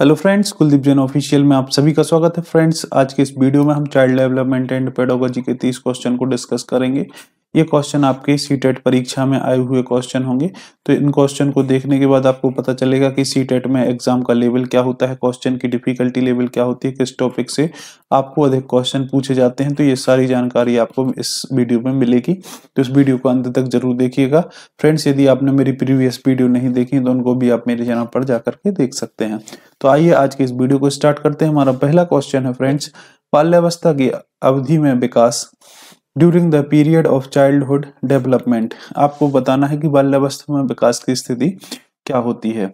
hello friends Kuldeep Jain official में आप सभी का स्वागत है फ्रेंड्स आज के इस वीडियो में हम चाइल्ड डेवलपमेंट एंड पेडोलॉजी के तीस क्वेश्चन को डिस्कस करेंगे ये क्वेश्चन आपके सी टेट e परीक्षा में आए हुए क्वेश्चन होंगे तो इन क्वेश्चन को देखने के बाद आपको पता चलेगा कि सी टेट e में एग्जाम का लेवल क्या होता है क्वेश्चन की डिफिकल्टी लेवल क्या होती है किस टॉपिक से आपको अधिक क्वेश्चन पूछे जाते हैं तो ये सारी जानकारी आपको इस वीडियो में मिलेगी तो इस वीडियो को अंत तक जरूर देखिएगा फ्रेंड्स यदि आपने मेरी प्रीवियस वीडियो नहीं देखी तो उनको भी आप मेरे चैनल पर जाकर के देख सकते हैं तो आइए आज के इस वीडियो को स्टार्ट करते हैं हमारा पहला क्वेश्चन है फ्रेंड्स बाल्यावस्था की अवधि में विकास during the period of childhood development आपको बताना है कि बाल्यावस्था में विकास की स्थिति क्या होती है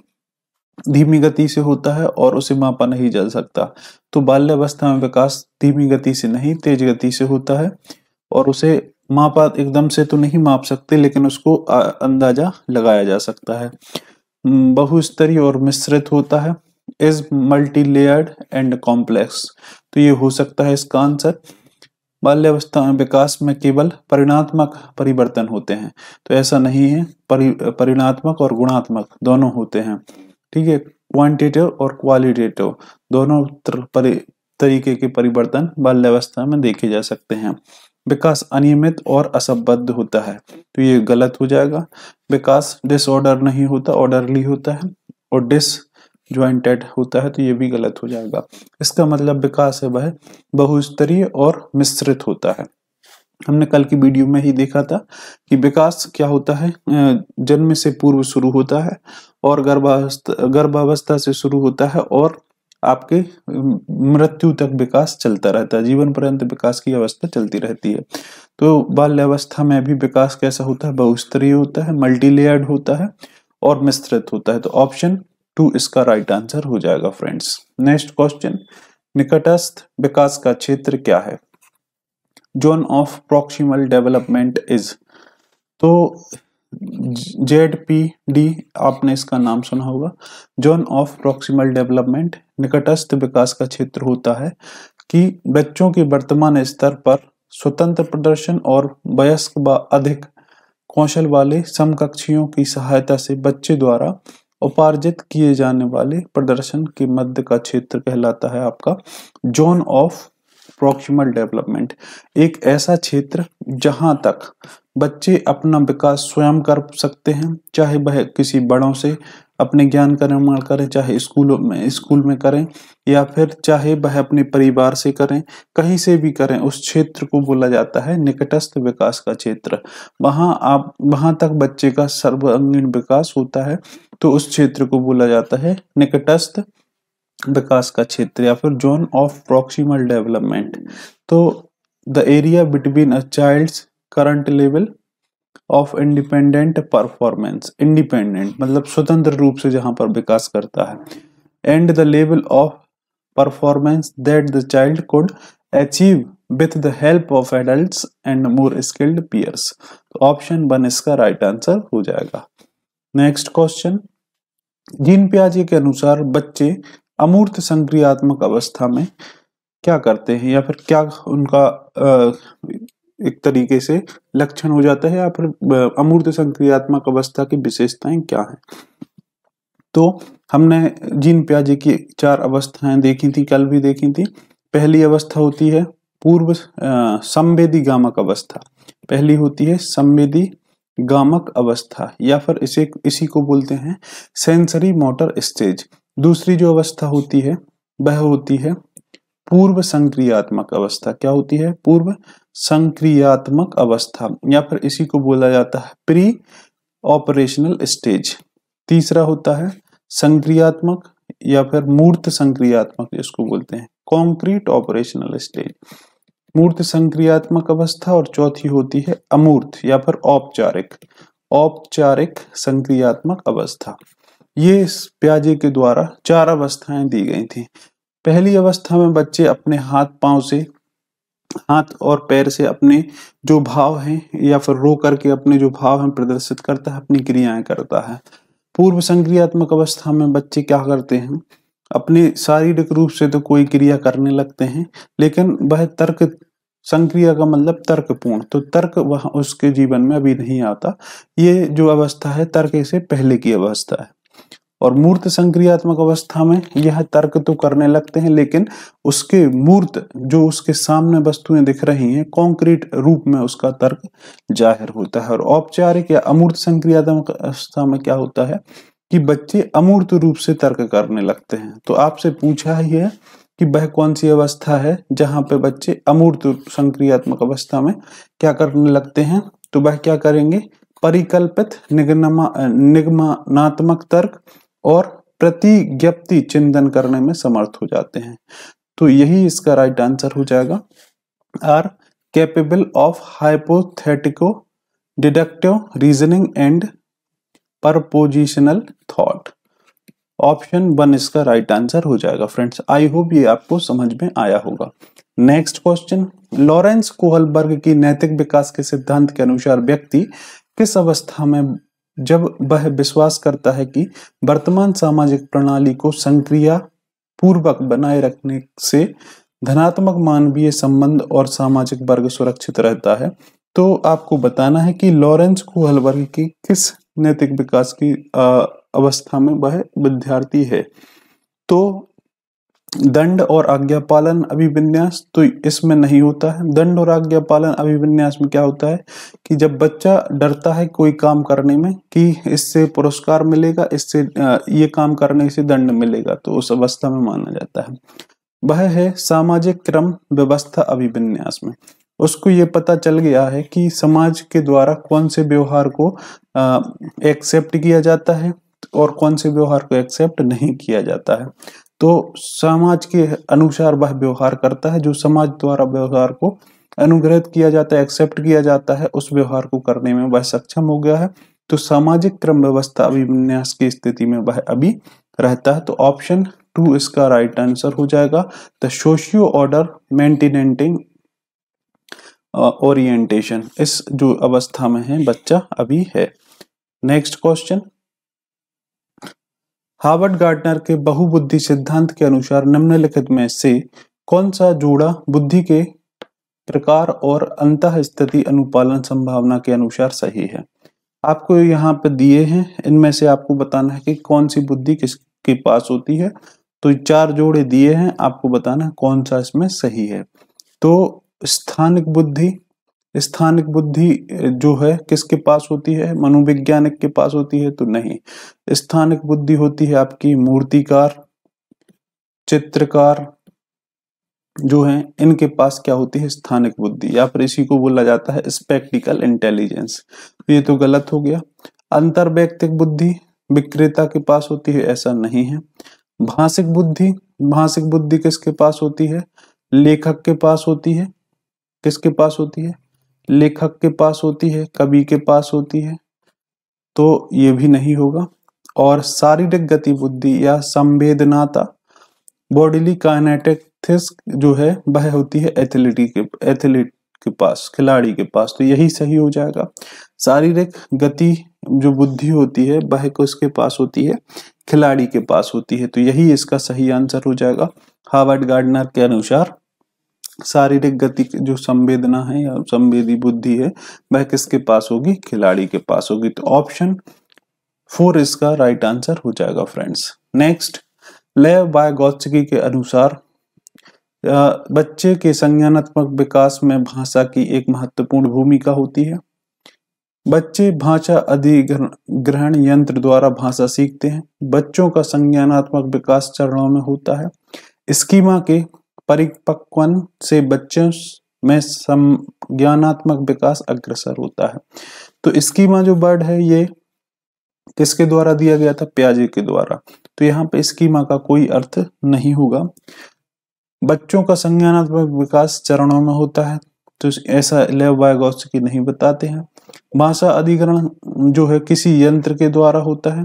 धीमी गति से होता है और उसे मापा नहीं जा सकता तो बाल्यावस्था में विकास धीमी गति से नहीं तेज गति से होता है और उसे मापा एकदम से तो नहीं माप सकते लेकिन उसको अंदाजा लगाया जा सकता है बहुस्तरीय और मिश्रित होता है is multi layered and complex तो ये हो सकता है इसका आंसर बाल्यावस्था विकास में केवल परिणात्मक परिवर्तन होते हैं तो ऐसा नहीं है परि परिणात्मक और गुणात्मक दोनों होते हैं ठीक है क्वांटिटिव और क्वालिटेटिव दोनों तरीके के परिवर्तन बाल्यावस्था में देखे जा सकते हैं विकास अनियमित और असंबद्ध होता है तो ये गलत हो जाएगा विकास डिसऑर्डर नहीं होता ऑर्डरली होता है और डिस ज्वाइंटेड होता है तो ये भी गलत हो जाएगा इसका मतलब विकास है वह बहुस्तरीय और मिश्रित होता है हमने कल की वीडियो में ही देखा था कि विकास क्या होता है जन्म से पूर्व शुरू होता है और गर्भावस्था गर्भावस्था से शुरू होता है और आपके मृत्यु तक विकास चलता रहता है जीवन पर्यंत विकास की अवस्था चलती रहती है तो बाल्यावस्था में भी विकास कैसा होता है बहुस्तरीय होता है मल्टीलेयर्ड होता है और मिश्रित होता है तो ऑप्शन टू तो इसका राइट right आंसर हो जाएगा फ्रेंड्स नेक्स्ट क्वेश्चन निकटस्थ विकास का क्षेत्र क्या है zone of proximal development is तो जेड पी डी आपने इसका नाम सुना होगा जोन ऑफ प्रोक्सीमल डेवलपमेंट निकटस्थ विकास का क्षेत्र होता है कि बच्चों के वर्तमान स्तर पर स्वतंत्र प्रदर्शन और वयस्क व अधिक कौशल वाले समकक्षियों की सहायता से बच्चे द्वारा उपार्जित किए जाने वाले प्रदर्शन के मध्य का क्षेत्र कहलाता है आपका जोन ऑफ प्रोक्सिमल डेवलपमेंट एक ऐसा क्षेत्र जहां तक बच्चे अपना विकास स्वयं कर सकते हैं चाहे वह किसी बड़ों से अपने ज्ञान का निर्माण करें चाहे स्कूलों में स्कूल में करें या फिर चाहे वह अपने परिवार से करें कहीं से भी करें उस क्षेत्र को बोला जाता है निकटस्थ विकास का क्षेत्र वहाँ आप वहाँ तक बच्चे का सर्वांगीण विकास होता है तो उस क्षेत्र को बोला जाता है निकटस्थ विकास का क्षेत्र या फिर जोन ऑफ प्रोक्सीमल डेवलपमेंट तो the area between a child's current level of independent performance independent मतलब स्वतंत्र रूप से जहां पर विकास करता है and the level of performance that the child could achieve with the help of adult and more skilled peers तो ऑप्शन वन इसका राइट right आंसर हो जाएगा नेक्स्ट क्वेश्चन जीन प्याजे के अनुसार बच्चे अमूर्त संक्रियात्मक अवस्था में क्या करते हैं या फिर क्या उनका आ, एक तरीके से लक्षण हो जाता है या फिर अमूर्त संक्रियात्मक अवस्था की विशेषताएं क्या है तो हमने जीन प्याजे की चार अवस्थाएं देखी थी कल भी देखी थी पहली अवस्था होती है पूर्व संवेदी गामक अवस्था पहली होती है संवेदी गामक अवस्था या फिर इसे इसी को बोलते हैं सेंसरी मोटर स्टेज दूसरी जो अवस्था होती है वह होती है पूर्व संक्रियात्मक अवस्था क्या होती है पूर्व संक्रियात्मक अवस्था या फिर इसी को बोला जाता है प्री ऑपरेशनल स्टेज तीसरा होता है संक्रियात्मक या फिर मूर्त संक्रियात्मक इसको बोलते हैं कॉन्क्रीट ऑपरेशनल स्टेज मूर्त संक्रियात्मक अवस्था और चौथी होती है अमूर्त या फिर औपचारिक औपचारिक संक्रियात्मक अवस्था ये प्याजे के द्वारा चार अवस्थाएं दी गई थी पहली अवस्था में बच्चे अपने हाथ पांव से हाथ और पैर से अपने जो भाव हैं या फिर रो करके अपने जो भाव हैं प्रदर्शित करता है अपनी क्रियाएं करता है पूर्व संक्रियात्मक अवस्था में बच्चे क्या करते हैं अपने शारीरिक रूप से तो कोई क्रिया करने लगते हैं लेकिन वह तर्क संक्रिया का मतलब तर्कपूर्ण तो तर्क वह उसके जीवन में अभी नहीं आता ये जो अवस्था है तर्क से पहले की अवस्था है और मूर्त संक्रियात्मक अवस्था में यह तर्क तो करने लगते हैं लेकिन उसके मूर्त जो उसके सामने वस्तुएं दिख रही हैं कॉन्क्रीट रूप में उसका तर्क जाहिर होता है और औपचारिक या अमूर्त संक्रियात्मक अवस्था में क्या होता है कि बच्चे अमूर्त रूप से तर्क करने लगते हैं तो आपसे पूछा ही है कि वह कौन सी अवस्था है जहां पे बच्चे अमूर्त संक्रियात्मक अवस्था में क्या करने लगते हैं तो वह क्या करेंगे परिकल्पित निगमा निगमनात्मक तर्क और प्रतिज्ञप्ति चिंतन करने में समर्थ हो जाते हैं तो यही इसका राइट आंसर हो जाएगा are capable of hypothetico deductive reasoning and propositional thought option one इसका राइट right आंसर हो जाएगा फ्रेंड्स आई होप ये आपको समझ में आया होगा नेक्स्ट क्वेश्चन लॉरेंस कोहलबर्ग की नैतिक विकास के सिद्धांत के अनुसार व्यक्ति किस अवस्था में जब वह विश्वास करता है कि वर्तमान सामाजिक प्रणाली को संक्रिया पूर्वक बनाए रखने से धनात्मक मानवीय संबंध और सामाजिक वर्ग सुरक्षित रहता है तो आपको बताना है कि लॉरेंस कुहल वर्ग की किस नैतिक विकास की अवस्था में वह विद्यार्थी है तो दंड और आज्ञा पालन अभिविन्यास तो इसमें नहीं होता है दंड और आज्ञा पालन अभिविन्यास में क्या होता है कि जब बच्चा डरता है कोई काम करने में कि इससे पुरस्कार मिलेगा इससे ये काम करने से दंड मिलेगा तो उस अवस्था में माना जाता है वह है सामाजिक क्रम व्यवस्था अभिविन्यास में उसको ये पता चल गया है कि समाज के द्वारा कौन से व्यवहार को एक्सेप्ट किया जाता है और कौन से व्यवहार को एक्सेप्ट नहीं किया जाता है तो समाज के अनुसार वह व्यवहार करता है जो समाज द्वारा व्यवहार को अनुग्रहित किया जाता है एक्सेप्ट किया जाता है उस व्यवहार को करने में वह सक्षम हो गया है तो सामाजिक क्रम व्यवस्था अभिविन्यास की स्थिति में वह अभी रहता है तो ऑप्शन टू इसका राइट आंसर हो जाएगा the socio order maintaining orientation इस जो अवस्था में है बच्चा अभी है नेक्स्ट क्वेश्चन हार्वर्ड गार्डनर के बहुबुद्धि सिद्धांत के अनुसार निम्नलिखित में से कौन सा जोड़ा बुद्धि के प्रकार और अंत स्थिति अनुपालन संभावना के अनुसार सही है आपको यहाँ पर दिए हैं इनमें से आपको बताना है कि कौन सी बुद्धि किसके पास होती है तो चार जोड़े दिए हैं आपको बताना है कौन सा इसमें सही है तो स्थानिक बुद्धि स्थानिक बुद्धि जो है किसके पास होती है मनोविज्ञानिक के पास होती है तो नहीं स्थानिक बुद्धि होती है आपकी मूर्तिकार चित्रकार जो है इनके पास क्या होती है स्थानिक बुद्धि या फिर इसी को बोला जाता है स्पेक्टिकल इंटेलिजेंस तो ये तो गलत हो गया अंतर व्यक्तिक बुद्धि विक्रेता के पास होती है ऐसा नहीं है भाषिक बुद्धि भाषिक बुद्धि किसके पास होती है लेखक के पास होती है किसके पास होती है लेखक के पास होती है कवि के पास होती है तो ये भी नहीं होगा और शारीरिक बुद्धि या संवेदनाता बॉडीली काइनेटिक्स जो है वह होती है एथलीटी के एथलीट के पास खिलाड़ी के पास तो यही सही हो जाएगा शारीरिक गति जो बुद्धि होती है वह किसके पास होती है खिलाड़ी के पास होती है तो यही इसका सही आंसर हो जाएगा हार्वर्ड गार्डनर के अनुसार शारीरिक गति जो संवेदना है या संवेदी बुद्धि है वह किसके पास होगी खिलाड़ी के पास होगी तो ऑप्शन फोर इसका राइट आंसर हो जाएगा फ्रेंड्स नेक्स्ट लेव बायगोत्सकी के अनुसार बच्चे के संज्ञानात्मक विकास में भाषा की एक महत्वपूर्ण भूमिका होती है बच्चे भाषा अधिग्रहण यंत्र द्वारा भाषा सीखते हैं बच्चों का संज्ञानात्मक विकास चरणों में होता है स्कीमा के परिपक्वन से बच्चों में संज्ञानात्मक विकास अग्रसर होता है तो इसकी माँ जो बर्ड है ये किसके द्वारा दिया गया था प्याजे के द्वारा तो यहाँ पे इसकी माँ का कोई अर्थ नहीं होगा बच्चों का संज्ञानात्मक विकास चरणों में होता है तो ऐसा लेव की नहीं बताते हैं भाषा अधिग्रहण जो है किसी यंत्र के द्वारा होता है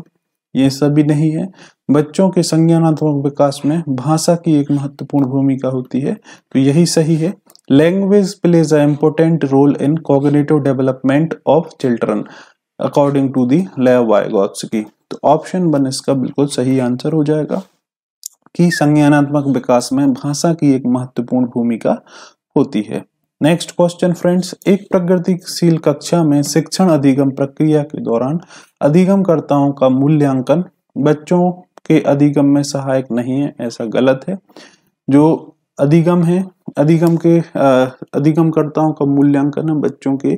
ये सभी नहीं है बच्चों के संज्ञानात्मक विकास में भाषा की एक महत्वपूर्ण भूमिका होती है तो यही सही है language plays a important role in cognitive development of children according to the लेवाइगॉट्स की तो ऑप्शन वन इसका बिल्कुल सही आंसर हो जाएगा कि संज्ञानात्मक विकास में भाषा की एक महत्वपूर्ण भूमिका होती है नेक्स्ट क्वेश्चन फ्रेंड्स एक प्रगतिशील कक्षा में शिक्षण अधिगम प्रक्रिया के दौरान अधिगमकर्ताओं का मूल्यांकन बच्चों के अधिगम में सहायक नहीं है ऐसा गलत है जो अधिगम है अधिगम के अधिगमकर्ताओं का मूल्यांकन बच्चों के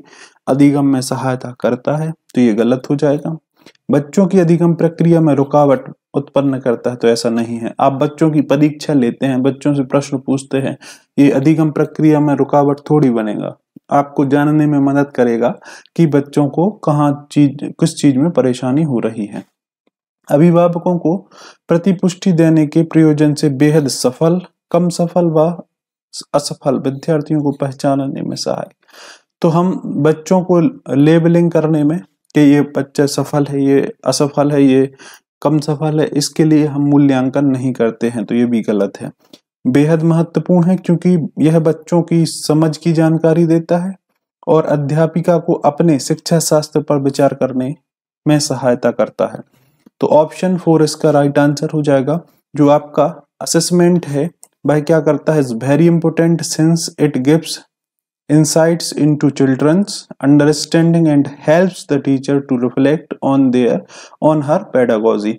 अधिगम में सहायता करता है तो ये गलत हो जाएगा बच्चों की अधिगम प्रक्रिया में रुकावट उत्पन्न करता है तो ऐसा नहीं है आप बच्चों की परीक्षा लेते हैं बच्चों से प्रश्न पूछते हैं ये अधिगम प्रक्रिया में रुकावट थोड़ी बनेगा आपको जानने में मदद करेगा कि बच्चों को कहाँ चीज किस चीज में परेशानी हो रही है अभिभावकों को प्रतिपुष्टि देने के प्रयोजन से बेहद सफल कम सफल व असफल विद्यार्थियों को पहचानने में सहायक तो हम बच्चों को लेबलिंग करने में कि ये बच्चा सफल है ये असफल है ये कम सफल है इसके लिए हम मूल्यांकन नहीं करते हैं तो ये भी गलत है बेहद महत्वपूर्ण है क्योंकि यह बच्चों की समझ की जानकारी देता है और अध्यापिका को अपने शिक्षा शास्त्र पर विचार करने में सहायता करता है तो ऑप्शन फोर इसका राइट आंसर हो जाएगा जो आपका असेसमेंट है वह क्या करता है very important since it gives insights into children's understanding and helps the teacher to reflect on their on her pedagogy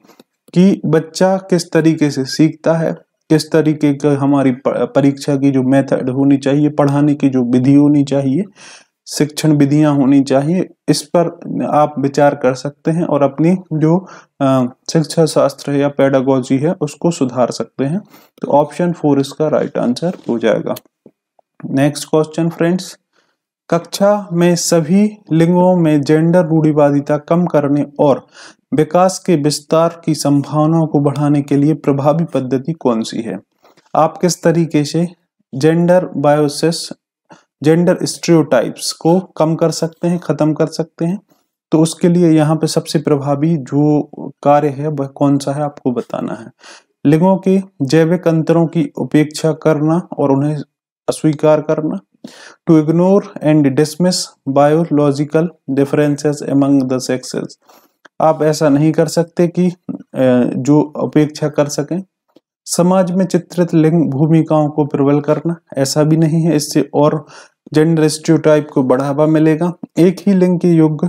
कि बच्चा किस तरीके से सीखता है किस तरीके का हमारी परीक्षा की जो मेथड होनी चाहिए पढ़ाने की जो विधि होनी चाहिए शिक्षण विधियां होनी चाहिए इस पर आप विचार कर सकते हैं और अपनी जो शिक्षा शास्त्र या पेडागोजी है उसको सुधार सकते हैं तो ऑप्शन फोर इसका राइट आंसर हो जाएगा नेक्स्ट क्वेश्चन फ्रेंड्स कक्षा में सभी लिंगों में जेंडर रूढ़िवादिता कम करने और विकास के विस्तार की संभावनाओं को बढ़ाने के लिए प्रभावी पद्धति कौन सी है आप किस तरीके से जेंडर बायोसिस जेंडर स्ट्रियोटाइप्स को कम कर सकते हैं ख़त्म कर सकते हैं तो उसके लिए यहाँ पे सबसे प्रभावी जो कार्य है वह कौन सा है आपको बताना है लिंगों के जैविक अंतरों की उपेक्षा करना और उन्हें अस्वीकार करना to ignore and dismiss biological differences among the sexes आप ऐसा नहीं कर सकते कि जो अपेक्षा कर सकें समाज में चित्रित लिंग भूमिकाओं को प्रबल करना ऐसा भी नहीं है इससे और जेंडर स्टीरियोटाइप को बढ़ावा मिलेगा एक ही लिंग के योग्य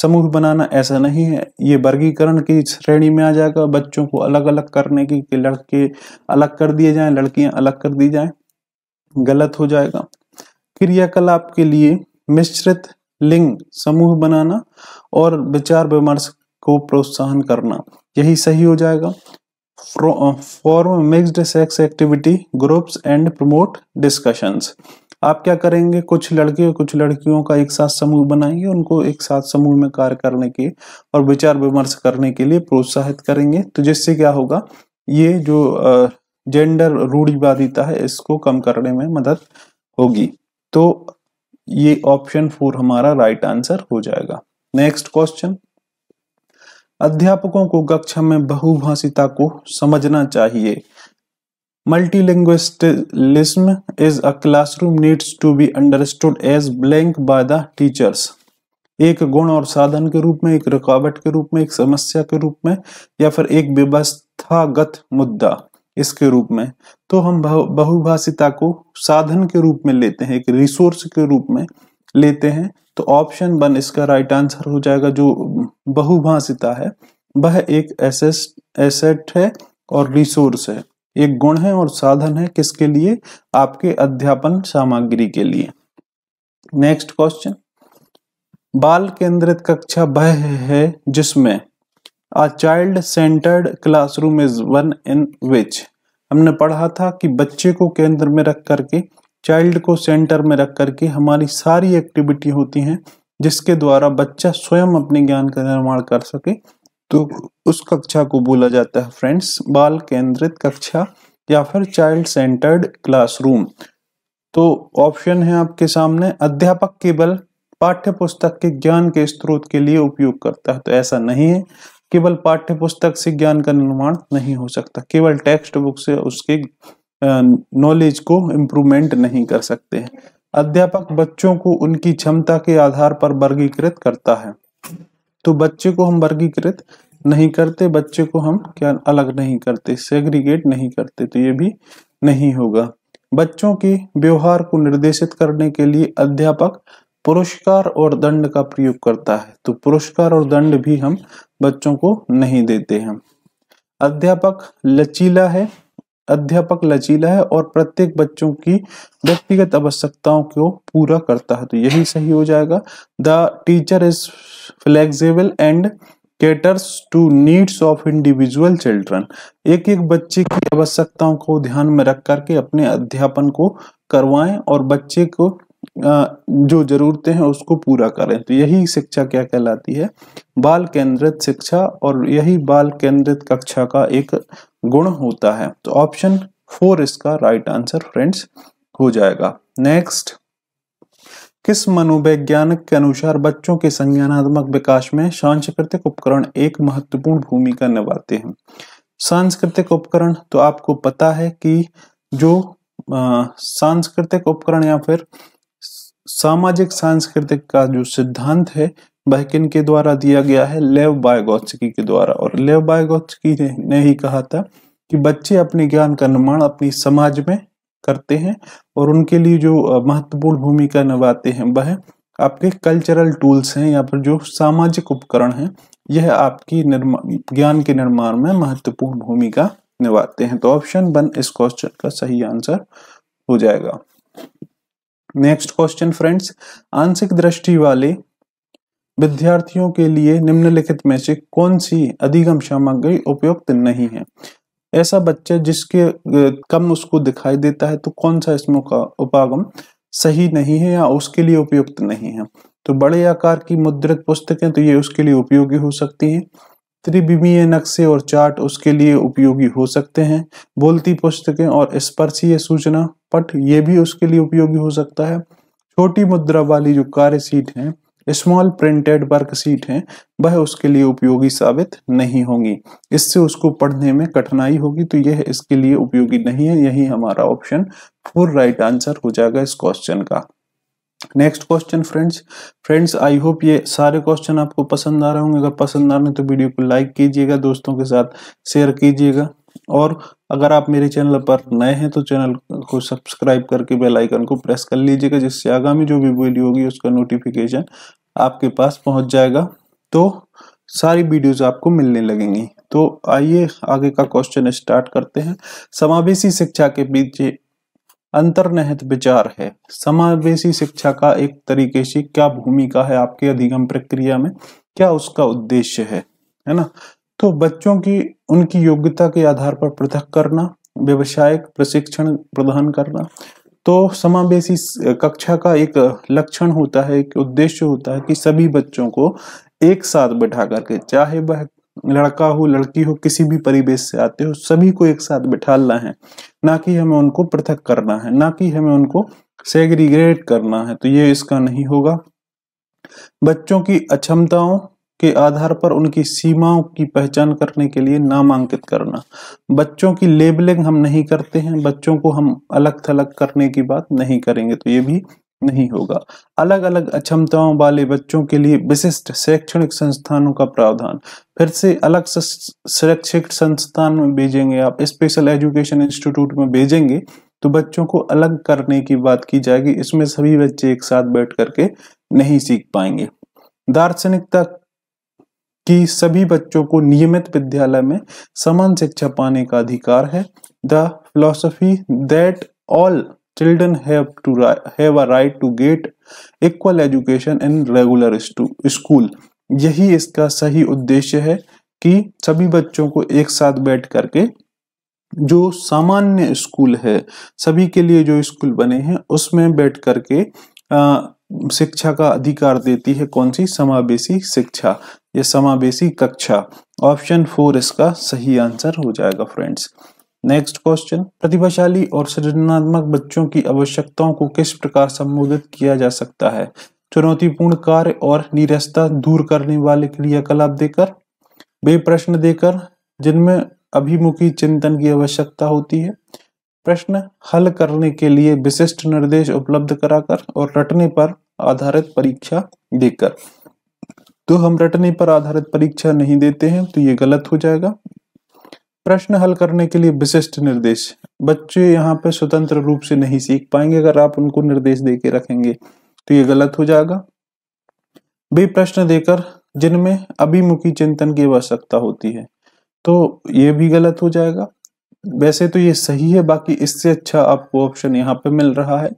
समूह बनाना ऐसा नहीं है ये वर्गीकरण की श्रेणी में आ जाएगा बच्चों को अलग अलग करने की कि लड़के अलग कर दिए जाएं लड़कियां अलग कर दी जाएं गलत हो जाएगा क्रियाकलाप के लिए मिश्रित लिंग समूह बनाना और विचार विमर्श को प्रोत्साहन करना यही सही हो जाएगा form mixed sex activity groups and promote discussions आप क्या करेंगे कुछ लड़के और कुछ लड़कियों का एक साथ समूह बनाएंगे उनको एक साथ समूह में कार्य करने के और विचार विमर्श करने के लिए प्रोत्साहित करेंगे तो जिससे क्या होगा ये जो जेंडर रूढ़िवादिता है इसको कम करने में मदद होगी तो ये ऑप्शन फोर हमारा राइट आंसर हो जाएगा नेक्स्ट क्वेश्चन अध्यापकों को कक्षा में बहुभाषिता को समझना चाहिए multilingualism is a classroom needs to be understood as blank by the teachers एक गुण और साधन के रूप में एक रुकावट के रूप में एक समस्या के रूप में या फिर एक व्यवस्थागत मुद्दा इसके रूप में तो हम बहुभाषिता को साधन के रूप में लेते हैं एक रिसोर्स के रूप में लेते हैं तो ऑप्शन वन इसका राइट आंसर हो जाएगा जो बहुभाषिता है वह एक एसेस एसेट है और रिसोर्स है एक गुण है और साधन है किसके लिए आपके अध्यापन सामग्री के लिए नेक्स्ट क्वेश्चन बाल केंद्रित कक्षा वह है जिसमें a child centred classroom is one in which हमने पढ़ा था कि बच्चे को केंद्र में रख करके चाइल्ड को सेंटर में रख करके हमारी सारी एक्टिविटी होती हैं जिसके द्वारा बच्चा स्वयं अपने ज्ञान का निर्माण कर सके तो उस कक्षा को बोला जाता है फ्रेंड्स बाल केंद्रित कक्षा या फिर चाइल्ड सेंटर्ड क्लासरूम तो ऑप्शन है आपके सामने अध्यापक केवल पाठ्य पुस्तक के ज्ञान के स्रोत के लिए उपयोग करता है तो ऐसा नहीं है केवल पाठ्य पुस्तक से ज्ञान का निर्माण नहीं हो सकता केवल टेक्स्ट बुक से उसके नॉलेज को इम्प्रूवमेंट नहीं कर सकते हैं अध्यापक बच्चों को उनकी क्षमता के आधार पर वर्गीकृत करता है तो बच्चे को हम वर्गीकृत नहीं करते बच्चे को हम क्या अलग नहीं करते सेग्रीगेट नहीं करते तो ये भी नहीं होगा बच्चों के व्यवहार को निर्देशित करने के लिए अध्यापक पुरस्कार और दंड का प्रयोग करता है तो पुरस्कार और दंड भी हम बच्चों को नहीं देते हैं अध्यापक लचीला है अध्यापक लचीला है और प्रत्येक बच्चों की व्यक्तिगत आवश्यकताओं को पूरा करता है तो यही सही हो जाएगा the teacher is flexible and caters to needs of individual children एक एक बच्चे की आवश्यकताओं को ध्यान में रख करके अपने अध्यापन को करवाएं और बच्चे को जो जरूरतें हैं उसको पूरा करें तो यही शिक्षा क्या कहलाती है बाल केंद्रित शिक्षा और यही बाल केंद्रित कक्षा का एक गुण होता है तो ऑप्शन फोर इसका राइट आंसर फ्रेंड्स हो जाएगा नेक्स्ट किस मनोवैज्ञानिक के अनुसार बच्चों के संज्ञानात्मक विकास में सांस्कृतिक उपकरण एक महत्वपूर्ण भूमिका निभाते हैं सांस्कृतिक उपकरण तो आपको पता है कि जो सांस्कृतिक उपकरण या फिर सामाजिक सांस्कृतिक का जो सिद्धांत है वह किन के द्वारा दिया गया है लेव बायगोत्सकी के द्वारा और लेव बायगोत्सकी ने, ने ही कहा था कि बच्चे अपने ज्ञान का निर्माण अपनी समाज में करते हैं और उनके लिए जो महत्वपूर्ण भूमिका निभाते हैं वह आपके कल्चरल टूल्स हैं या फिर जो सामाजिक उपकरण हैं यह आपकी निर्माण ज्ञान के निर्माण में महत्वपूर्ण भूमिका निभाते हैं तो ऑप्शन वन इस क्वेश्चन का सही आंसर हो जाएगा नेक्स्ट क्वेश्चन फ्रेंड्स आंशिक दृष्टि वाले विद्यार्थियों के लिए निम्नलिखित में से कौन सी अधिगम सामग्री उपयुक्त नहीं है ऐसा बच्चा जिसके कम उसको दिखाई देता है तो कौन सा इसमें का उपागम सही नहीं है या उसके लिए उपयुक्त नहीं है तो बड़े आकार की मुद्रित पुस्तकें तो ये उसके लिए उपयोगी हो सकती हैं त्रिविमीय नक्शे और चार्ट उसके लिए उपयोगी हो सकते हैं बोलती पुस्तकें और स्पर्शीय सूचना पट ये भी उसके लिए उपयोगी हो सकता है छोटी मुद्रा वाली जो कार्य सीट है स्मॉल प्रिंटेड वर्क सीट है वह उसके लिए उपयोगी साबित नहीं होंगी इससे उसको पढ़ने में कठिनाई होगी तो यह इसके लिए उपयोगी नहीं है यही हमारा ऑप्शन फोर राइट आंसर हो जाएगा इस क्वेश्चन का next question friends friends I hope ये सारे क्वेश्चन आपको पसंद आ रहे होंगे अगर पसंद आ रहे हैं तो वीडियो को लाइक कीजिएगा दोस्तों के साथ शेयर कीजिएगा और अगर आप मेरे चैनल पर नए हैं तो चैनल को सब्सक्राइब करके बेल आइकन को प्रेस कर लीजिएगा जिससे आगामी जो भी वीडियो होगी उसका नोटिफिकेशन आपके पास पहुंच जाएगा तो सारी वीडियोज आपको मिलने लगेंगी तो आइए आगे का क्वेश्चन स्टार्ट करते हैं समावेशी शिक्षा के पीछे अंतर्निहित विचार है समावेशी शिक्षा का एक तरीके से क्या भूमिका है आपके अधिगम प्रक्रिया में क्या उसका उद्देश्य है है ना तो बच्चों की उनकी योग्यता के आधार पर पृथक करना व्यवसायिक प्रशिक्षण प्रदान करना तो समावेशी कक्षा का एक लक्षण होता है एक उद्देश्य होता है कि सभी बच्चों को एक साथ बैठा करके चाहे वह लड़का हो लड़की हो किसी भी परिवेश से आते हो सभी को एक साथ बिठालना है ना कि हमें उनको पृथक करना है ना कि हमें उनको सेग्रीग्रेट करना है तो ये इसका नहीं होगा बच्चों की अक्षमताओं के आधार पर उनकी सीमाओं की पहचान करने के लिए नामांकित करना बच्चों की लेबलिंग हम नहीं करते हैं बच्चों को हम अलग थलग करने की बात नहीं करेंगे तो ये भी नहीं होगा अलग अलग अक्षमताओं वाले बच्चों के लिए विशिष्ट शैक्षणिक संस्थानों का प्रावधान फिर से अलग शैक्षिक संस्थान में भेजेंगे आप स्पेशल एजुकेशन इंस्टीट्यूट में भेजेंगे तो बच्चों को अलग करने की बात की जाएगी इसमें सभी बच्चे एक साथ बैठ करके नहीं सीख पाएंगे दार्शनिकता कि सभी बच्चों को नियमित विद्यालय में समान शिक्षा पाने का अधिकार है the philosophy that all children have to have a right to get equal education in regular school यही इसका सही उद्देश्य है कि सभी बच्चों को एक साथ बैठ करके जो सामान्य स्कूल है सभी के लिए जो स्कूल बने हैं उसमें बैठ करके शिक्षा का अधिकार देती है कौन सी समावेशी शिक्षा या समावेशी कक्षा ऑप्शन फोर इसका सही आंसर हो जाएगा फ्रेंड्स नेक्स्ट क्वेश्चन प्रतिभाशाली और सृजनात्मक बच्चों की आवश्यकताओं को किस प्रकार संबोधित किया जा सकता है चुनौतीपूर्ण कार्य और निरस्ता दूर करने वाले क्रियाकलाप देकर वे प्रश्न देकर जिनमें अभिमुखी चिंतन की आवश्यकता होती है प्रश्न हल करने के लिए विशिष्ट निर्देश उपलब्ध कराकर और रटने पर आधारित परीक्षा देकर तो हम रटने पर आधारित परीक्षा नहीं देते हैं तो ये गलत हो जाएगा प्रश्न हल करने के लिए विशिष्ट निर्देश बच्चे यहाँ पे स्वतंत्र रूप से नहीं सीख पाएंगे अगर आप उनको निर्देश दे के रखेंगे तो ये गलत हो जाएगा वे प्रश्न देकर जिनमें अभिमुखी चिंतन की आवश्यकता होती है तो ये भी गलत हो जाएगा वैसे तो ये सही है बाकी इससे अच्छा आपको ऑप्शन यहाँ पे मिल रहा है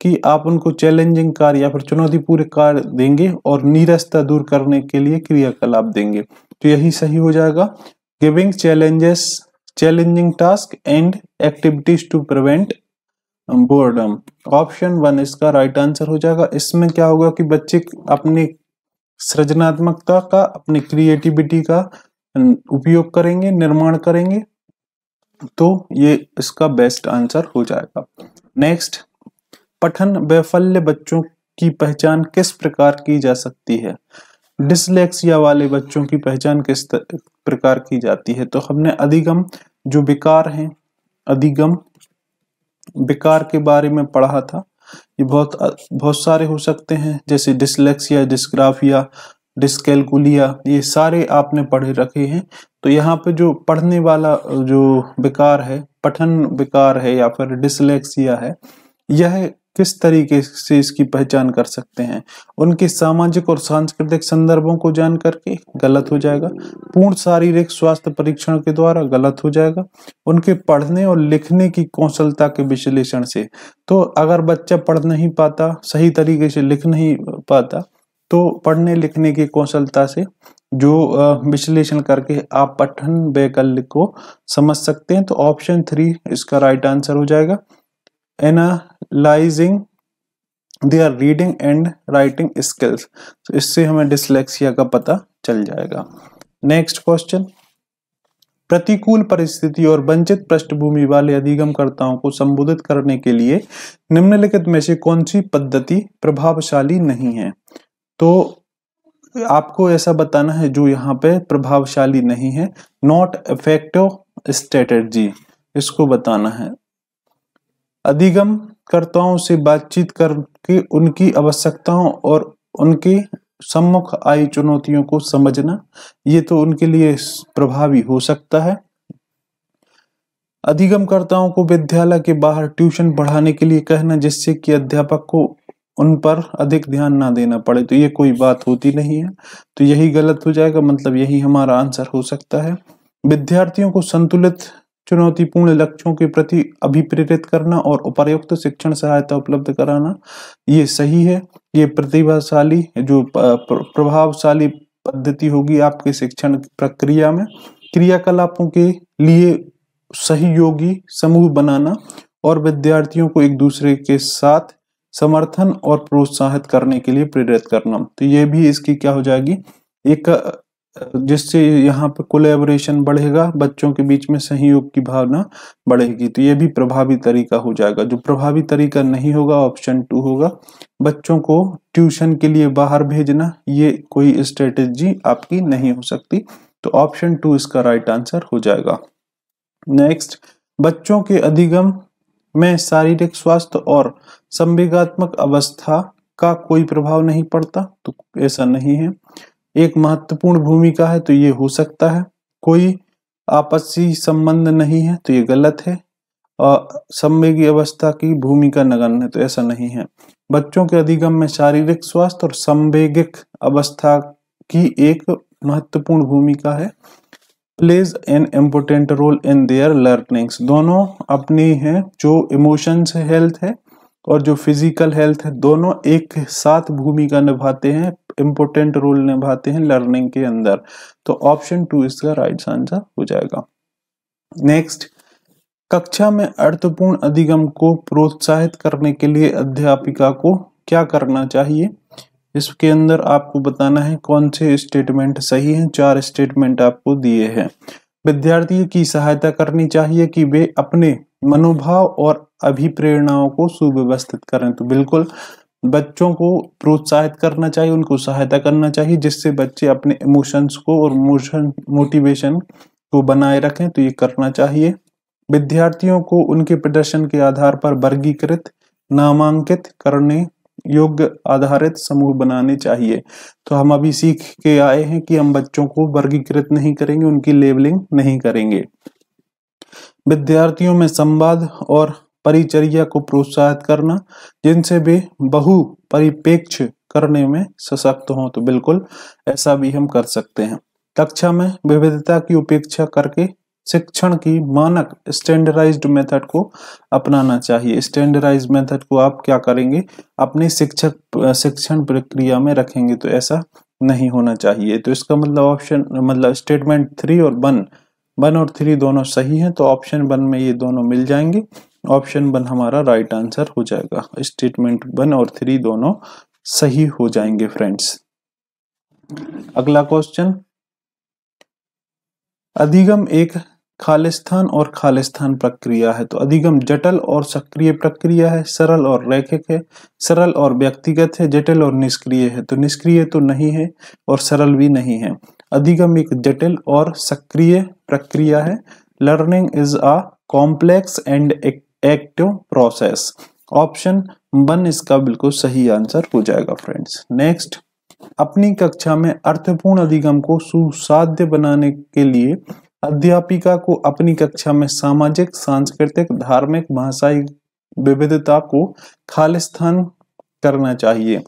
कि आप उनको चैलेंजिंग कार्य या फिर चुनौतीपूर्ण कार्य देंगे और नीरसता दूर करने के लिए क्रियाकलाप देंगे तो यही सही हो जाएगा giving challenges challenging task and activities to prevent boredom option one इसका राइट आंसर हो जाएगा इसमें क्या होगा कि बच्चे अपनी सृजनात्मकता का अपनी क्रिएटिविटी का उपयोग करेंगे निर्माण करेंगे तो ये इसका बेस्ट आंसर हो जाएगा नेक्स्ट पठन वैफल्य बच्चों की पहचान किस प्रकार की जा सकती है डिसलेक्सिया वाले बच्चों की पहचान किस प्रकार की जाती है तो हमने अधिगम जो विकार हैं अधिगम विकार के बारे में पढ़ा था ये बहुत बहुत सारे हो सकते हैं जैसे डिसलेक्सिया डिस्ग्राफिया डिस्कैलकुलिया ये सारे आपने पढ़े रखे हैं तो यहाँ पे जो पढ़ने वाला जो विकार है पठन विकार है या फिर डिसलेक्सिया है यह किस तरीके से इसकी पहचान कर सकते हैं उनके सामाजिक और सांस्कृतिक संदर्भों को जान करके गलत हो जाएगा पूर्ण शारीरिक स्वास्थ्य परीक्षण के द्वारा गलत हो जाएगा उनके पढ़ने और लिखने की कौशलता के विश्लेषण से तो अगर बच्चा पढ़ नहीं पाता सही तरीके से लिख नहीं पाता तो पढ़ने लिखने की कौशलता से जो विश्लेषण करके आप पठन वैकल्य को समझ सकते हैं तो ऑप्शन थ्री इसका राइट आंसर हो जाएगा analysing they are reading and writing skills तो इससे हमें डिसलेक्सिया का पता चल जाएगा नेक्स्ट क्वेश्चन प्रतिकूल परिस्थिति और वंचित पृष्ठभूमि वाले अधिगमकर्ताओं को संबोधित करने के लिए निम्नलिखित में से कौन सी पद्धति प्रभावशाली नहीं है तो आपको ऐसा बताना है जो यहाँ पे प्रभावशाली नहीं है नॉट इफेक्टिव स्ट्रेटेजी इसको बताना है अधिगम करताओं से बातचीत करके उनकी आवश्यकताओं और उनके सम्मुख आई चुनौतियों को समझना ये तो उनके लिए प्रभावी हो सकता है अधिगमकर्ताओं को विद्यालय के बाहर ट्यूशन पढ़ाने के लिए कहना जिससे कि अध्यापक को उन पर अधिक ध्यान ना देना पड़े तो ये कोई बात होती नहीं है तो यही गलत हो जाएगा मतलब यही हमारा आंसर हो सकता है विद्यार्थियों को संतुलित चुनौतीपूर्ण लक्ष्यों के प्रति अभिप्रेरित करना और उपर्युक्त शिक्षण सहायता उपलब्ध कराना ये सही है ये प्रतिभाशाली जो प्रभावशाली पद्धति होगी आपके शिक्षण प्रक्रिया में क्रियाकलापों के लिए सहयोगी समूह बनाना और विद्यार्थियों को एक दूसरे के साथ समर्थन और प्रोत्साहित करने के लिए प्रेरित करना तो ये भी इसकी क्या हो जाएगी एक जिससे यहाँ पर कोलेबोरेशन बढ़ेगा बच्चों के बीच में सहयोग की भावना बढ़ेगी तो ये भी प्रभावी तरीका हो जाएगा जो प्रभावी तरीका नहीं होगा ऑप्शन टू होगा बच्चों को ट्यूशन के लिए बाहर भेजना ये कोई स्ट्रेटेजी आपकी नहीं हो सकती तो ऑप्शन टू इसका राइट आंसर हो जाएगा नेक्स्ट बच्चों के अधिगम में शारीरिक स्वास्थ्य और संवेगात्मक अवस्था का कोई प्रभाव नहीं पड़ता तो ऐसा नहीं है एक महत्वपूर्ण भूमिका है तो ये हो सकता है कोई आपसी संबंध नहीं है तो ये गलत है और संवेगी अवस्था की भूमिका नगण्य है तो ऐसा नहीं है बच्चों के अधिगम में शारीरिक स्वास्थ्य और संवेगिक अवस्था की एक महत्वपूर्ण भूमिका है plays an important role in their learnings दोनों अपनी हैं जो इमोशंस हेल्थ है और जो फिजिकल हेल्थ है दोनों एक साथ भूमिका निभाते हैं इम्पोर्टेंट रोल निभाते हैं लर्निंग के अंदर तो ऑप्शन टू इसका राइट आंसर हो जाएगा नेक्स्ट कक्षा में अर्थपूर्ण अधिगम को प्रोत्साहित करने के लिए अध्यापिका को क्या करना चाहिए इसके अंदर आपको बताना है कौन से स्टेटमेंट सही हैं चार स्टेटमेंट आपको दिए हैं विद्यार्थियों की सहायता करनी चाहिए कि वे अपने मनोभाव और अभिप्रेरणाओं को सुव्यवस्थित करें तो बिल्कुल बच्चों को प्रोत्साहित करना चाहिए उनको सहायता करना चाहिए जिससे बच्चे अपने इमोशंस को और मोशन मोटिवेशन को बनाए रखें तो ये करना चाहिए विद्यार्थियों को उनके प्रदर्शन के आधार पर वर्गीकृत नामांकित करने योग्य आधारित समूह बनाने चाहिए तो हम अभी सीख के आए हैं कि हम बच्चों को वर्गीकृत नहीं करेंगे उनकी लेबलिंग नहीं करेंगे विद्यार्थियों में संवाद और परिचर्या को प्रोत्साहित करना जिनसे वे बहु परिपेक्ष करने में सशक्त हों तो बिल्कुल ऐसा भी हम कर सकते हैं कक्षा में विविधता की उपेक्षा करके शिक्षण की मानक स्टैंडर्डाइज्ड मेथड को अपनाना चाहिए स्टैंडर्डाइज्ड मेथड को आप क्या करेंगे अपने शिक्षक शिक्षण प्रक्रिया में रखेंगे तो ऐसा नहीं होना चाहिए तो इसका मतलब ऑप्शन मतलब स्टेटमेंट थ्री और वन वन और थ्री दोनों सही हैं तो ऑप्शन वन में ये दोनों मिल जाएंगे ऑप्शन वन हमारा राइट आंसर हो जाएगा स्टेटमेंट वन और थ्री दोनों सही हो जाएंगे फ्रेंड्स अगला क्वेश्चन अधिगम एक खालिस्थान और खालिस्थान प्रक्रिया है तो अधिगम जटिल और सक्रिय प्रक्रिया है सरल और रैखिक है सरल और व्यक्तिगत है जटिल और निष्क्रिय है तो निष्क्रिय तो नहीं है और सरल भी नहीं है अधिगम एक जटिल और सक्रिय प्रक्रिया है learning is a complex and एक एक्टिव प्रोसेस ऑप्शन वन इसका बिल्कुल सही आंसर हो जाएगा फ्रेंड्स नेक्स्ट अपनी कक्षा में अर्थपूर्ण अधिगम को सुसाध्य बनाने के लिए अध्यापिका को अपनी कक्षा में सामाजिक सांस्कृतिक धार्मिक भाषाई विविधता को खालिस्थान करना चाहिए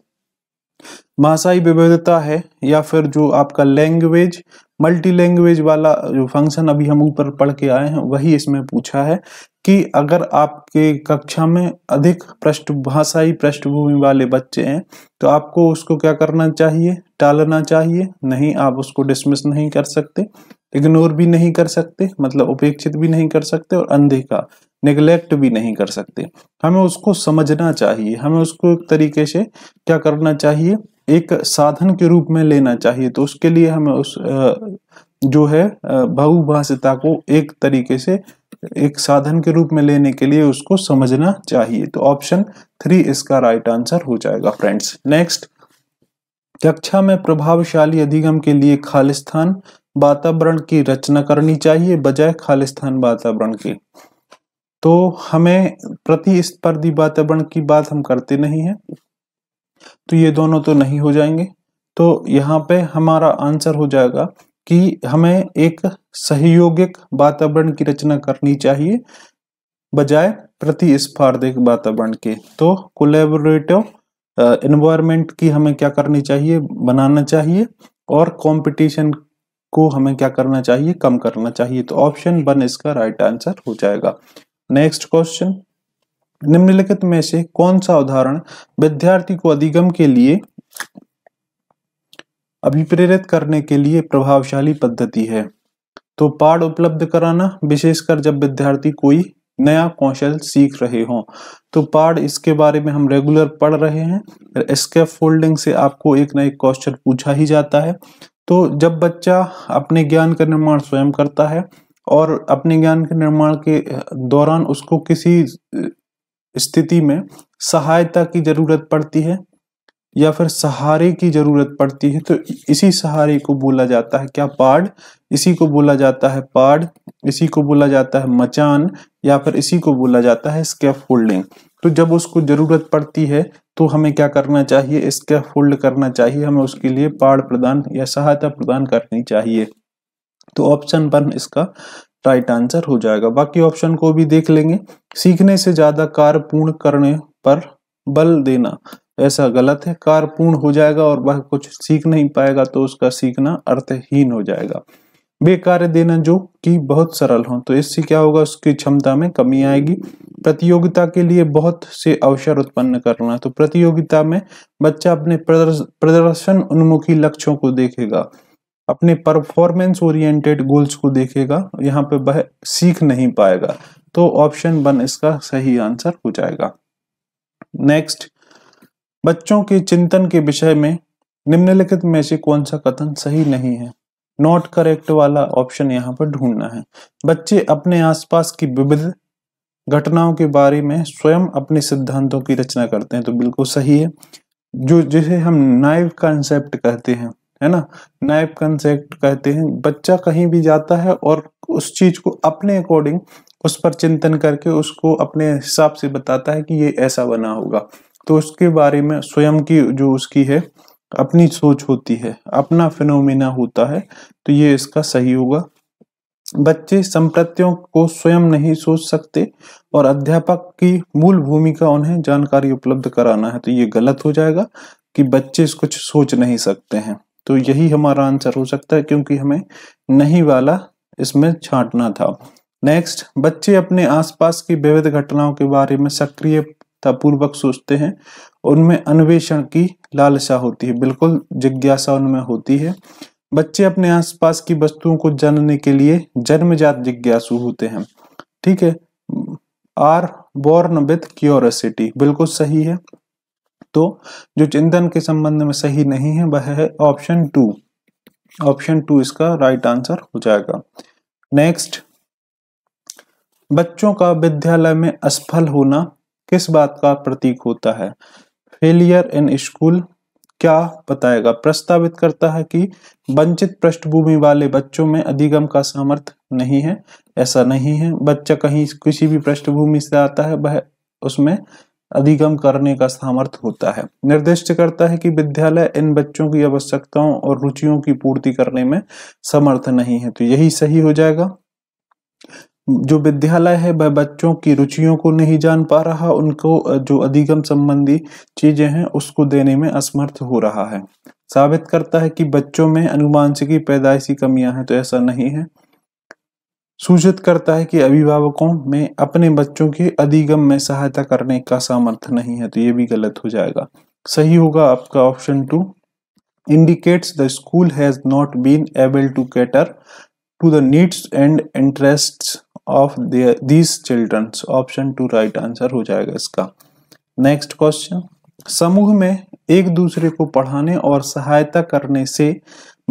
भाषाई विविधता है या फिर जो आपका लैंग्वेज मल्टी लैंग्वेज वाला जो फंक्शन अभी हम ऊपर पढ़ के आए हैं वही इसमें पूछा है कि अगर आपके कक्षा में अधिक पृष्ठभाषाई पृष्ठभूमि वाले बच्चे हैं तो आपको उसको क्या करना चाहिए टालना चाहिए नहीं आप उसको डिसमिस नहीं कर सकते इग्नोर भी नहीं कर सकते मतलब उपेक्षित भी नहीं कर सकते और अंधे का निगलेक्ट भी नहीं कर सकते हमें उसको समझना चाहिए हमें उसको एक तरीके से क्या करना चाहिए एक साधन के रूप में लेना चाहिए तो उसके लिए हमें उस जो है बहुभाषिता को एक तरीके से एक साधन के रूप में लेने के लिए उसको समझना चाहिए तो ऑप्शन थ्री इसका राइट आंसर हो जाएगा फ्रेंड्स नेक्स्ट कक्षा में प्रभावशाली अधिगम के लिए खालिस्तान वातावरण की रचना करनी चाहिए बजाय खालिस्तान वातावरण के तो हमें प्रतिस्पर्धी वातावरण की बात हम करते नहीं है तो ये दोनों तो नहीं हो जाएंगे तो यहाँ पे हमारा आंसर हो जाएगा कि हमें एक सहयोगिक वातावरण की रचना करनी चाहिए बजाय प्रतिस्पर्धिक वातावरण के तो कोलेबोरेटिव इन्वायरमेंट की हमें क्या करनी चाहिए बनाना चाहिए और कंपटीशन को हमें क्या करना चाहिए कम करना चाहिए तो ऑप्शन वन इसका राइट आंसर हो जाएगा नेक्स्ट क्वेश्चन निम्नलिखित में से कौन सा उदाहरण विद्यार्थी को अधिगम के लिए अभिप्रेरित करने के लिए प्रभावशाली पद्धति है तो पाठ उपलब्ध कराना विशेषकर जब विद्यार्थी कोई नया कौशल सीख रहे हों तो पाठ इसके बारे में हम रेगुलर पढ़ रहे हैं स्केप फोल्डिंग से आपको एक नए क्वेश्चन पूछा ही जाता है तो जब बच्चा अपने ज्ञान का निर्माण स्वयं करता है और अपने ज्ञान के निर्माण के दौरान उसको किसी स्थिति में सहायता की जरूरत पड़ती है या फिर सहारे की जरूरत पड़ती है तो इसी सहारे को बोला जाता है क्या पाड़ इसी को बोला जाता है पाड़ इसी को बोला जाता है मचान या फिर इसी को बोला जाता है स्केफ होल्डिंग तो जब उसको जरूरत पड़ती है तो हमें क्या करना चाहिए स्केफ होल्ड करना चाहिए हमें उसके लिए पाड़ प्रदान या सहायता प्रदान करनी चाहिए तो ऑप्शन वन इसका राइट आंसर हो जाएगा बाकी ऑप्शन को भी देख लेंगे सीखने से ज्यादा कार्य पूर्ण करने पर बल देना ऐसा गलत है कार्य पूर्ण हो जाएगा और वह कुछ सीख नहीं पाएगा तो उसका सीखना अर्थहीन हो जाएगा वे कार्य देना जो कि बहुत सरल हो तो इससे क्या होगा उसकी क्षमता में कमी आएगी प्रतियोगिता के लिए बहुत से अवसर उत्पन्न करना तो प्रतियोगिता में बच्चा अपने प्रदर्शन उन्मुखी लक्ष्यों को देखेगा अपने परफॉर्मेंस ओरिएंटेड गोल्स को देखेगा यहाँ पे वह सीख नहीं पाएगा तो ऑप्शन वन इसका सही आंसर हो जाएगा नेक्स्ट बच्चों के चिंतन के विषय में निम्नलिखित में से कौन सा कथन सही नहीं है नॉट करेक्ट वाला ऑप्शन यहाँ पर ढूंढना है बच्चे अपने आसपास की विविध घटनाओं के बारे में स्वयं अपने सिद्धांतों की रचना करते हैं तो बिल्कुल सही है जो जिसे हम नाइव कंसेप्ट कहते हैं है ना नाइप कंसेप्ट कहते हैं बच्चा कहीं भी जाता है और उस चीज को अपने अकॉर्डिंग उस पर चिंतन करके उसको अपने हिसाब से बताता है कि ये ऐसा बना होगा तो उसके बारे में स्वयं की जो उसकी है अपनी सोच होती है अपना फिनोमिना होता है तो ये इसका सही होगा बच्चे संप्रत्यों को स्वयं नहीं सोच सकते और अध्यापक की मूल भूमिका उन्हें जानकारी उपलब्ध कराना है तो ये गलत हो जाएगा कि बच्चे कुछ सोच नहीं सकते हैं तो यही हमारा आंसर हो सकता है क्योंकि हमें नहीं वाला इसमें छांटना था नेक्स्ट बच्चे अपने आसपास की विविध घटनाओं के बारे में सक्रियता पूर्वक सोचते हैं उनमें अन्वेषण की लालसा होती है बिल्कुल जिज्ञासा उनमें होती है बच्चे अपने आसपास की वस्तुओं को जानने के लिए जन्मजात जिज्ञासु होते हैं ठीक है आर बोर्न विथ क्योरसिटी बिल्कुल सही है तो जो चिंतन के संबंध में सही नहीं है वह है ऑप्शन टू ऑप्शन टू इसका राइट आंसर हो जाएगा नेक्स्ट बच्चों का विद्यालय में असफल होना किस बात का प्रतीक होता है फेलियर इन स्कूल क्या बताएगा प्रस्तावित करता है कि वंचित पृष्ठभूमि वाले बच्चों में अधिगम का सामर्थ्य नहीं है ऐसा नहीं है बच्चा कहीं किसी भी पृष्ठभूमि से आता है वह उसमें अधिगम करने का सामर्थ्य होता है निर्दिष्ट करता है कि विद्यालय इन बच्चों की आवश्यकताओं और रुचियों की पूर्ति करने में समर्थ नहीं है तो यही सही हो जाएगा जो विद्यालय है वह बच्चों की रुचियों को नहीं जान पा रहा उनको जो अधिगम संबंधी चीजें हैं उसको देने में असमर्थ हो रहा है साबित करता है कि बच्चों में अनुवांशिकी पैदाइशी कमियां हैं तो ऐसा नहीं है सूचित करता है कि अभिभावकों में अपने बच्चों के अधिगम में सहायता करने का सामर्थ्य नहीं है तो ये भी गलत हो जाएगा सही होगा आपका option two indicates the school has not been able to cater to the needs and interest of these children option two right answer हो जाएगा इसका नेक्स्ट क्वेश्चन समूह में एक दूसरे को पढ़ाने और सहायता करने से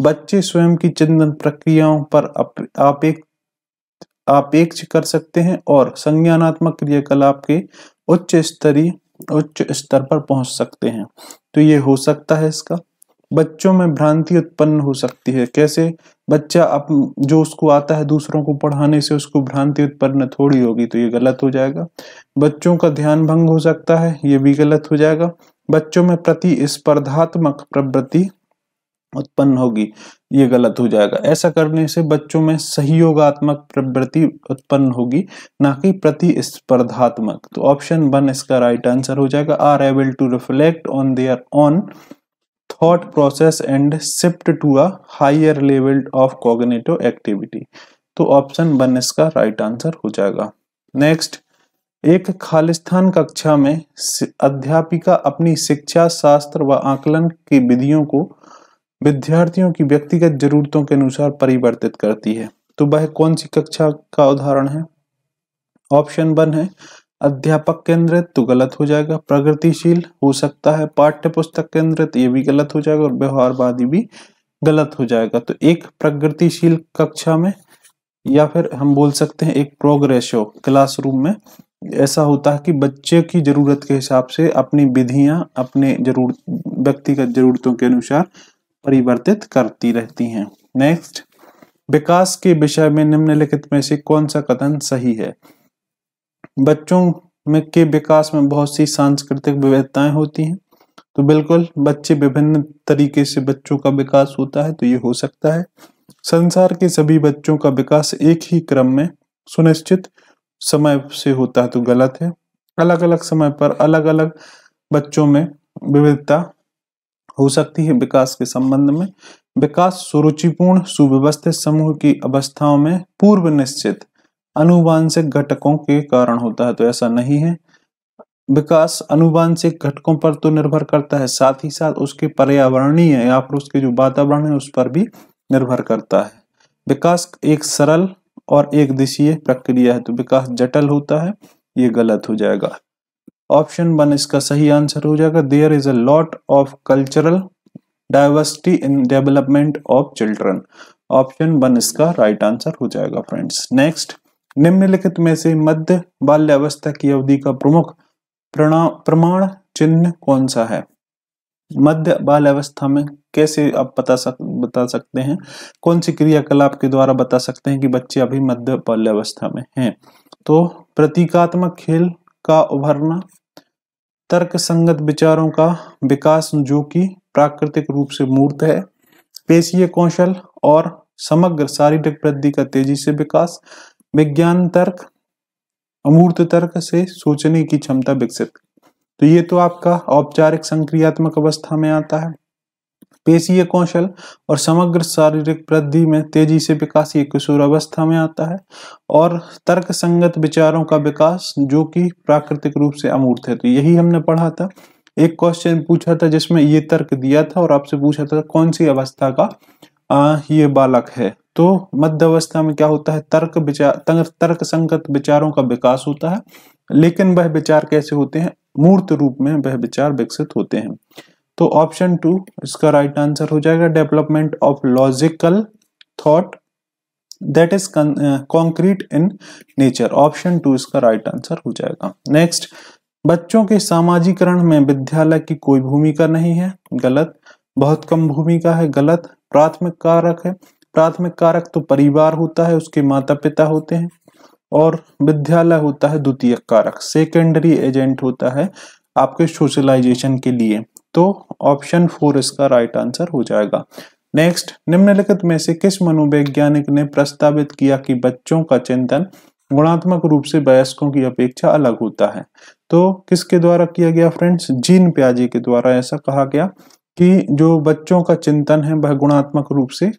बच्चे स्वयं की चिंतन प्रक्रियाओं पर अपेक्षित आपेक्ष कर सकते हैं और संज्ञानात्मक क्रियाकलाप के उच्च स्तरीय उच्च स्तर पर पहुंच सकते हैं तो ये हो सकता है इसका बच्चों में भ्रांति उत्पन्न हो सकती है कैसे बच्चा अप जो उसको आता है दूसरों को पढ़ाने से उसको भ्रांति उत्पन्न थोड़ी होगी तो ये गलत हो जाएगा बच्चों का ध्यान भंग हो सकता है ये भी गलत हो जाएगा बच्चों में प्रति स्पर्धात्मक प्रवृत्ति उत्पन्न होगी ये गलत हो जाएगा ऐसा करने से बच्चों में सहयोगात्मक प्रवृत्ति उत्पन्न होगी ना कि प्रतिस्पर्धात्मक तो ऑप्शन वन इसका राइट आंसर हो जाएगा are able to reflect on their own thought process and shift to a higher level of cognitive activity तो ऑप्शन वन इसका राइट आंसर हो जाएगा नेक्स्ट एक खालिस्तान कक्षा में अध्यापिका अपनी शिक्षा शास्त्र व आकलन की विधियों को विद्यार्थियों की व्यक्तिगत जरूरतों के अनुसार परिवर्तित करती है तो वह कौन सी कक्षा का उदाहरण है ऑप्शन वन है अध्यापक केंद्रित तो गलत हो जाएगा प्रगतिशील हो सकता है पाठ्य पुस्तक केंद्रित ये भी गलत हो जाएगा और व्यवहारवादी भी गलत हो जाएगा तो एक प्रगतिशील कक्षा में या फिर हम बोल सकते हैं एक प्रोग्रेसो क्लासरूम में ऐसा होता है कि बच्चे की जरूरत के हिसाब से अपनी विधियां अपने जरूर व्यक्तिगत जरूरतों के अनुसार परिवर्तित करती रहती हैं नेक्स्ट विकास के विषय में निम्नलिखित में से कौन सा कथन सही है बच्चों में के विकास में बहुत सी सांस्कृतिक विविधताएं होती हैं तो बिल्कुल बच्चे विभिन्न तरीके से बच्चों का विकास होता है तो ये हो सकता है संसार के सभी बच्चों का विकास एक ही क्रम में सुनिश्चित समय से होता है तो गलत है अलग अलग समय पर अलग अलग बच्चों में विविधता हो सकती है विकास के संबंध में विकास सुरुचिपूर्ण सुव्यवस्थित समूह की अवस्थाओं में पूर्व निश्चित अनुवांशिक घटकों के कारण होता है तो ऐसा नहीं है विकास अनुवांशिक घटकों पर तो निर्भर करता है साथ ही साथ उसके पर्यावरणीय या फिर उसके जो वातावरण है उस पर भी निर्भर करता है विकास एक सरल और एक दिशीय प्रक्रिया है तो विकास जटिल होता है ये गलत हो जाएगा ऑप्शन वन इसका सही आंसर हो जाएगा there is a lot of cultural diversity in development of children option one इसका राइट आंसर हो जाएगा फ्रेंड्स नेक्स्ट निम्नलिखित में से मध्य बाल्यावस्था की अवधि का प्रमुख प्रमाण चिन्ह कौन सा है मध्य बाल्यावस्था में कैसे आप बता सक बता सकते हैं कौन सी क्रियाकलाप के द्वारा बता सकते हैं कि बच्चे अभी मध्य बाल्यावस्था में हैं तो प्रतीकात्मक खेल का उभरना तर्क संगत विचारों का विकास जो कि प्राकृतिक रूप से मूर्त है पेशीय कौशल और समग्र शारीरिक वृद्धि का तेजी से विकास विज्ञान तर्क अमूर्त तर्क से सोचने की क्षमता विकसित तो ये तो आपका औपचारिक संक्रियात्मक अवस्था में आता है पेशीय कौशल और समग्र शारीरिक वृद्धि में तेजी से विकास ये किशोर अवस्था में आता है और तर्क संगत विचारों का विकास जो कि प्राकृतिक रूप से अमूर्त है तो यही हमने पढ़ा था एक क्वेश्चन पूछा था जिसमें ये तर्क दिया था और आपसे पूछा था कौन सी अवस्था का आ, ये बालक है तो मध्य अवस्था में क्या होता है तर्क विचार तर्क संगत विचारों का विकास होता है लेकिन वह विचार कैसे होते हैं मूर्त रूप में वह विचार विकसित होते हैं तो ऑप्शन टू इसका राइट right आंसर हो जाएगा development of logical thought that is concrete in nature option two इसका राइट right आंसर हो जाएगा नेक्स्ट बच्चों के सामाजिकरण में विद्यालय की कोई भूमिका नहीं है गलत बहुत कम भूमिका है गलत प्राथमिक कारक है प्राथमिक कारक तो परिवार होता है उसके माता पिता होते हैं और विद्यालय होता है द्वितीय कारक सेकेंडरी एजेंट होता है आपके सोशलाइजेशन के लिए तो ऑप्शन फोर इसका राइट आंसर हो जाएगा नेक्स्ट निम्नलिखित में से किस मनोवैज्ञानिक ने प्रस्तावित किया कि बच्चों का चिंतन गुणात्मक रूप से वयस्कों की अपेक्षा अलग होता है तो किसके द्वारा किया गया फ्रेंड्स जीन प्याजे के द्वारा ऐसा कहा गया कि जो बच्चों का चिंतन है वह गुणात्मक रूप से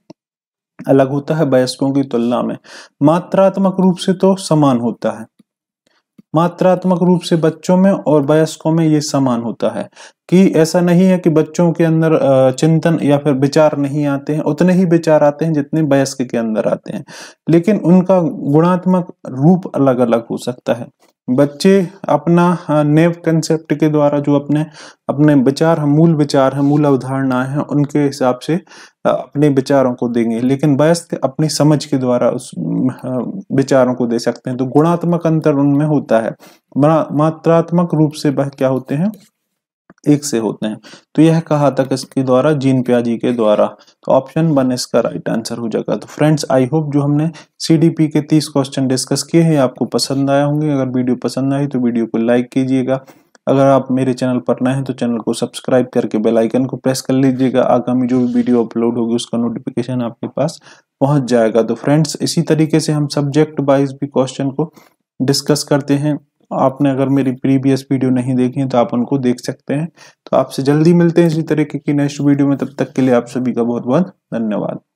अलग होता है वयस्कों की तुलना में मात्रात्मक रूप से तो समान होता है मात्रात्मक रूप से बच्चों में और वयस्कों में ये समान होता है कि ऐसा नहीं है कि बच्चों के अंदर चिंतन या फिर विचार नहीं आते हैं उतने ही विचार आते हैं जितने वयस्क के अंदर आते हैं लेकिन उनका गुणात्मक रूप अलग अलग हो सकता है बच्चे अपना नेव कंसेप्ट के द्वारा जो अपने अपने विचार मूल विचार है मूल अवधारणाएं हैं उनके हिसाब से अपने विचारों को देंगे लेकिन वयस्क अपनी समझ के द्वारा उस विचारों को दे सकते हैं तो गुणात्मक अंतर उनमें होता है मात्रात्मक रूप से वह क्या होते हैं एक से होते हैं तो यह कहा था किसके द्वारा जीन प्याजी के द्वारा तो ऑप्शन वन इसका राइट आंसर हो जाएगा तो फ्रेंड्स आई होप जो हमने सीडीपी के तीस क्वेश्चन डिस्कस किए हैं आपको पसंद आए होंगे अगर वीडियो पसंद आई तो वीडियो को लाइक कीजिएगा अगर आप मेरे चैनल पर नए हैं तो चैनल को सब्सक्राइब करके बेल आइकन को प्रेस कर लीजिएगा आगामी जो भी वीडियो अपलोड होगी उसका नोटिफिकेशन आपके पास पहुंच जाएगा तो फ्रेंड्स इसी तरीके से हम सब्जेक्ट वाइज भी क्वेश्चन को डिस्कस करते हैं आपने अगर मेरी प्रीवियस वीडियो नहीं देखी है तो आप उनको देख सकते हैं तो आपसे जल्दी मिलते हैं इसी तरीके की नेक्स्ट वीडियो में तब तक के लिए आप सभी का बहुत बहुत धन्यवाद